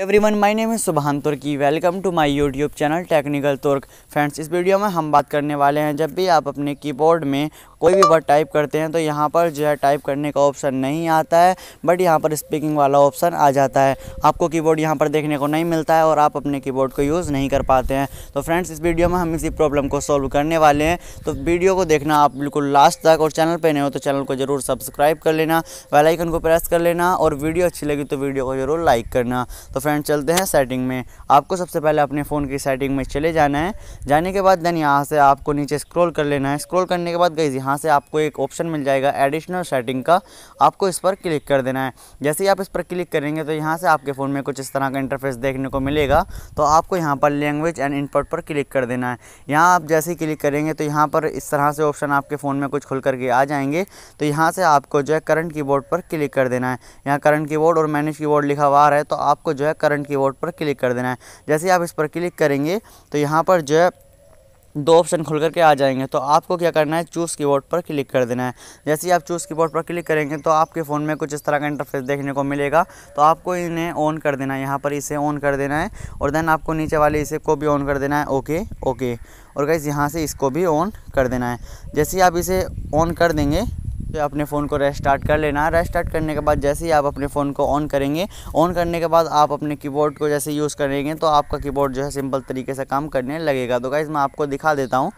everyone my name है Subhan Turki welcome to my YouTube channel technical Turk friends इस वीडियो में हम बात करने वाले हैं जब भी आप अपने कीबोर्ड में कोई भी वर्ड टाइप करते हैं तो यहाँ पर जो है टाइप करने का ऑप्शन नहीं आता है बट यहाँ पर स्पीकिंग वाला ऑप्शन आ जाता है आपको कीबोर्ड यहाँ पर देखने को नहीं मिलता है और आप अपने कीबोर्ड को यूज़ नहीं कर पाते हैं तो फ्रेंड्स इस वीडियो में हम इसी प्रॉब्लम को सॉल्व करने वाले हैं तो वीडियो को देखना आप बिल्कुल लास्ट तक और चैनल पर नहीं हो तो चैनल को ज़रूर सब्सक्राइब कर लेना वेलाइकन को प्रेस कर लेना और वीडियो अच्छी लगी तो वीडियो को ज़रूर लाइक करना तो फ्रेंड चलते हैं सेटिंग में आपको सबसे पहले अपने फ़ोन की सेटिंग में चले जाना है जाने के बाद देन यहाँ से आपको नीचे स्क्रॉल कर लेना है स्क्रॉल करने के बाद गई यहाँ से आपको एक ऑप्शन मिल जाएगा एडिशनल सेटिंग का आपको इस पर क्लिक कर देना है जैसे ही आप इस पर क्लिक करेंगे तो यहाँ से आपके फ़ोन में कुछ इस तरह का इंटरफेस देखने को मिलेगा तो आपको यहाँ पर लैंग्वेज एंड इनपुट पर क्लिक कर देना है यहाँ आप जैसे ही क्लिक करेंगे तो यहाँ पर इस तरह से ऑप्शन आपके फ़ोन में कुछ खुल करके आ जाएंगे तो यहाँ से आपको जो है करंट कीबोर्ड पर क्लिक कर देना है यहाँ करंट कीबोर्ड और मैनेज कीबोर्ड लिखा हुआ आ रहा है तो आपको जो है करंट की वोट पर क्लिक कर देना है जैसे आप इस पर क्लिक करेंगे तो यहाँ पर जो है दो ऑप्शन खुल करके आ जाएंगे तो आपको क्या करना है चूज़ कीबोर्ड पर क्लिक कर देना है जैसे ही आप चूज़ कीबोर्ड पर क्लिक करेंगे तो आपके फ़ोन में कुछ इस तरह का इंटरफेस देखने को मिलेगा तो आपको इन्हें ऑन कर देना है यहाँ पर इसे ऑन कर देना है और देन आपको नीचे वाले इसे को भी ऑन कर देना है ओके ओके और गैस यहाँ से इसको भी ऑन कर देना है जैसे ही आप इसे ऑन कर देंगे तो अपने फ़ोन को रेस्टार्ट कर लेना है रेस्टार्ट करने के बाद जैसे ही आप अपने फ़ोन को ऑन करेंगे ऑन करने के बाद आप अपने कीबोर्ड को जैसे यूज़ करेंगे तो आपका कीबोर्ड जो है सिंपल तरीके से काम करने लगेगा तो गाइज़ मैं आपको दिखा देता हूँ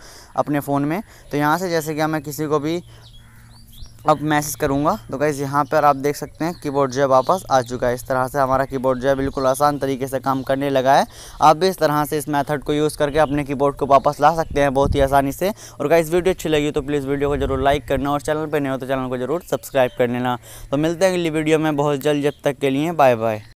अपने फ़ोन में तो यहाँ से जैसे कि मैं किसी को भी अब मैसेज करूँगा तो गाइज़ यहाँ पर आप देख सकते हैं कीबोर्ड जो है वापस आ चुका है इस तरह से हमारा कीबोर्ड जो है बिल्कुल आसान तरीके से काम करने लगा है आप भी इस तरह से इस मेथड को यूज़ करके अपने कीबोर्ड को वापस ला सकते हैं बहुत ही आसानी से और गाइज वीडियो अच्छी लगी तो प्लीज़ वीडियो को जरूर लाइक करना और चैनल पर नहीं हो तो चैनल को जरूर सब्सक्राइब कर लेना तो मिलते हैं अगली वीडियो में बहुत जल्द जब तक के लिए बाय बाय